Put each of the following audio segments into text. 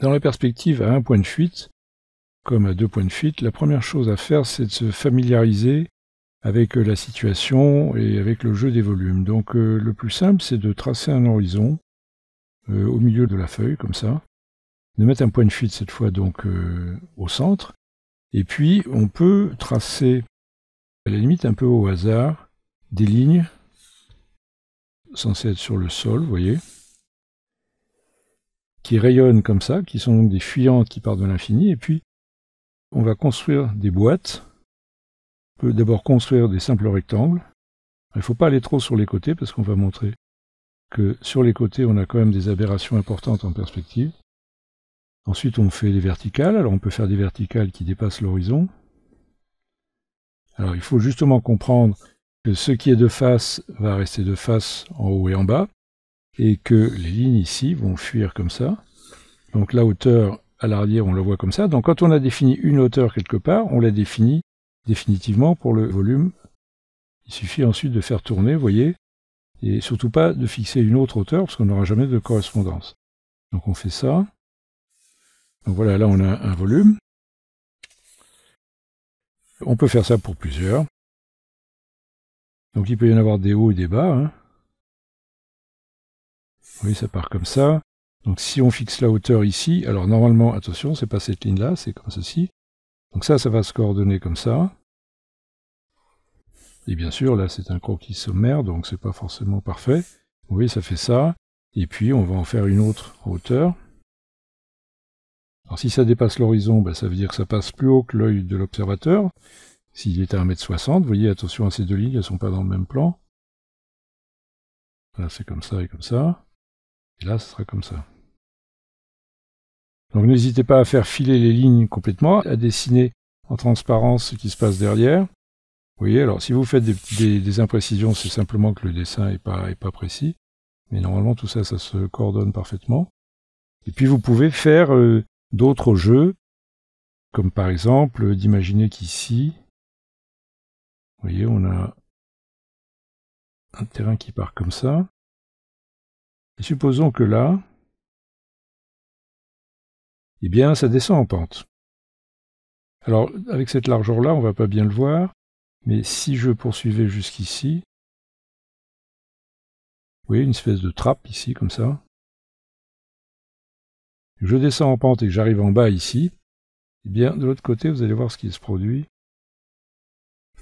Dans la perspective à un point de fuite, comme à deux points de fuite, la première chose à faire, c'est de se familiariser avec euh, la situation et avec le jeu des volumes. Donc euh, le plus simple, c'est de tracer un horizon euh, au milieu de la feuille, comme ça, de mettre un point de fuite cette fois donc au centre, et puis on peut tracer, à la limite un peu au hasard, des lignes censées être sur le sol, vous voyez, qui rayonnent comme ça, qui sont donc des fuyantes qui partent de l'infini, et puis on va construire des boîtes. On peut d'abord construire des simples rectangles. Il ne faut pas aller trop sur les côtés parce qu'on va montrer que sur les côtés on a quand même des aberrations importantes en perspective. Ensuite on fait des verticales, alors on peut faire des verticales qui dépassent l'horizon. Alors il faut justement comprendre que ce qui est de face va rester de face en haut et en bas, et que les lignes ici vont fuir comme ça. Donc la hauteur à l'arrière, on la voit comme ça. Donc quand on a défini une hauteur quelque part, on la définit définitivement pour le volume. Il suffit ensuite de faire tourner, vous voyez, et surtout pas de fixer une autre hauteur parce qu'on n'aura jamais de correspondance. Donc on fait ça. Donc voilà, là on a un volume. On peut faire ça pour plusieurs. Donc il peut y en avoir des hauts et des bas. Hein. Oui, ça part comme ça. Donc si on fixe la hauteur ici, alors normalement, attention, c'est pas cette ligne-là, c'est comme ceci. Donc ça, ça va se coordonner comme ça. Et bien sûr, là, c'est un croquis sommaire, donc c'est pas forcément parfait. Oui, ça fait ça. Et puis, on va en faire une autre hauteur. Alors si ça dépasse l'horizon, ben, ça veut dire que ça passe plus haut que l'œil de l'observateur. S'il est à 1m60, vous voyez, attention à ces deux lignes, elles ne sont pas dans le même plan. Là, c'est comme ça et comme ça. Et là, ce sera comme ça. Donc n'hésitez pas à faire filer les lignes complètement, à dessiner en transparence ce qui se passe derrière. Vous voyez, alors si vous faites des, imprécisions, c'est simplement que le dessin n'est pas, est pas précis. Mais normalement, tout ça, ça se coordonne parfaitement. Et puis vous pouvez faire euh, d'autres jeux, comme par exemple euh, d'imaginer qu'ici, vous voyez, on a un terrain qui part comme ça supposons que là, eh bien, ça descend en pente. Alors, avec cette largeur-là, on ne va pas bien le voir, mais si je poursuivais jusqu'ici, vous voyez une espèce de trappe ici, comme ça. Je descends en pente et j'arrive en bas ici. Eh bien, de l'autre côté, vous allez voir ce qui se produit.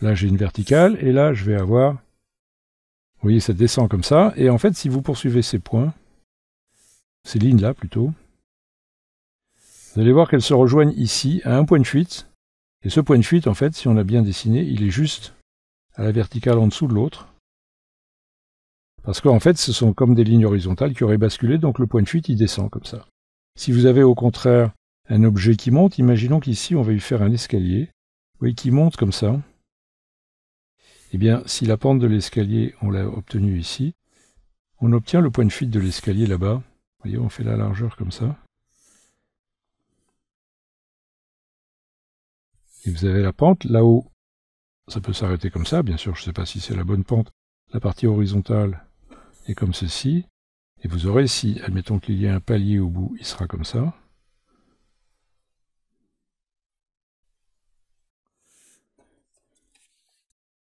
Là, j'ai une verticale, et là, je vais avoir vous voyez, ça descend comme ça. Et en fait, si vous poursuivez ces points, ces lignes-là plutôt, vous allez voir qu'elles se rejoignent ici à un point de fuite. Et ce point de fuite, en fait, si on l'a bien dessiné, il est juste à la verticale en dessous de l'autre. Parce qu'en fait, ce sont comme des lignes horizontales qui auraient basculé, donc le point de fuite, il descend comme ça. Si vous avez au contraire un objet qui monte, imaginons qu'ici, on va lui faire un escalier, vous voyez, qui monte comme ça. Eh bien, si la pente de l'escalier, on l'a obtenue ici, on obtient le point de fuite de l'escalier là-bas. Vous voyez, on fait la largeur comme ça. Et vous avez la pente là-haut. Ça peut s'arrêter comme ça, bien sûr, je ne sais pas si c'est la bonne pente. La partie horizontale est comme ceci. Et vous aurez ici, admettons qu'il y ait un palier au bout, il sera comme ça.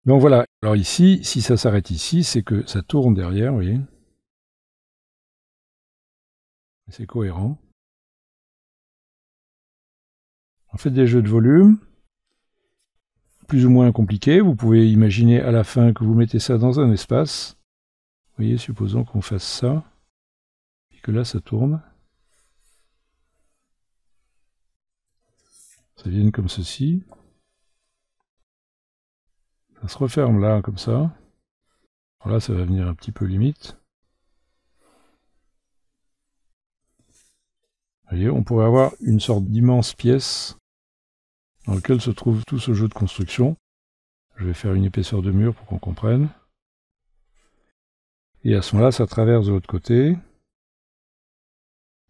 Donc voilà, alors ici, si ça s'arrête ici, c'est que ça tourne derrière, vous voyez. C'est cohérent. On fait des jeux de volume, plus ou moins compliqués. Vous pouvez imaginer à la fin que vous mettez ça dans un espace. Vous voyez, supposons qu'on fasse ça, et que là ça tourne. Ça vienne comme ceci. Ça se referme là, comme ça. là, ça va venir un petit peu limite. Vous voyez, on pourrait avoir une sorte d'immense pièce dans laquelle se trouve tout ce jeu de construction. Je vais faire une épaisseur de mur pour qu'on comprenne. Et à ce moment-là, ça traverse de l'autre côté.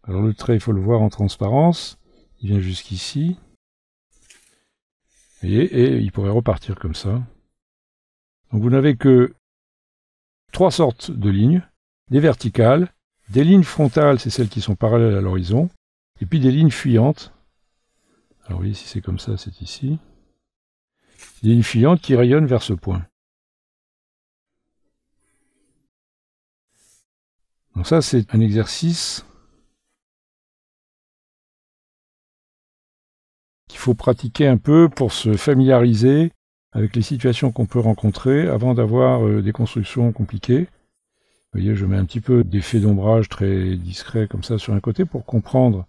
Alors le trait, il faut le voir en transparence. Il vient jusqu'ici. voyez, et il pourrait repartir comme ça. Donc vous n'avez que trois sortes de lignes, des verticales, des lignes frontales, c'est celles qui sont parallèles à l'horizon, et puis des lignes fuyantes. Alors oui, si c'est comme ça, c'est ici. Des lignes fuyantes qui rayonnent vers ce point. Donc ça, c'est un exercice qu'il faut pratiquer un peu pour se familiariser avec les situations qu'on peut rencontrer avant d'avoir euh, des constructions compliquées. Vous voyez, je mets un petit peu d'effet d'ombrage très discret comme ça sur un côté pour comprendre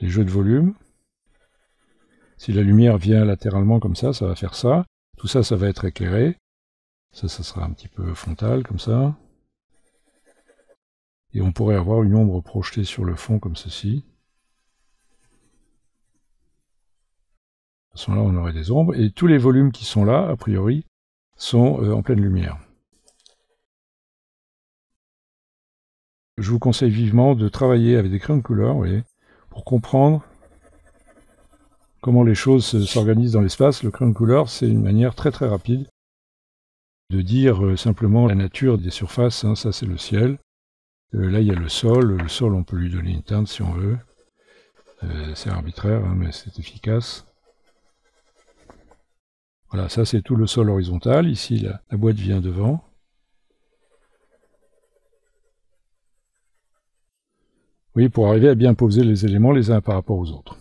les jeux de volume. Si la lumière vient latéralement comme ça, ça va faire ça. Tout ça, ça va être éclairé. Ça, ça sera un petit peu frontal comme ça. Et on pourrait avoir une ombre projetée sur le fond comme ceci. De toute façon, là on aurait des ombres. Et tous les volumes qui sont là, a priori, sont euh, en pleine lumière. Je vous conseille vivement de travailler avec des crayons de couleur, pour comprendre comment les choses s'organisent dans l'espace. Le crayon de couleur, c'est une manière très très rapide de dire euh, simplement la nature des surfaces. Hein, ça, c'est le ciel. Euh, là, il y a le sol. Le sol, on peut lui donner une teinte si on veut. c'est arbitraire, hein, mais c'est efficace. Voilà, ça c'est tout le sol horizontal. Ici, la, boîte vient devant. Oui, pour arriver à bien poser les éléments les uns par rapport aux autres.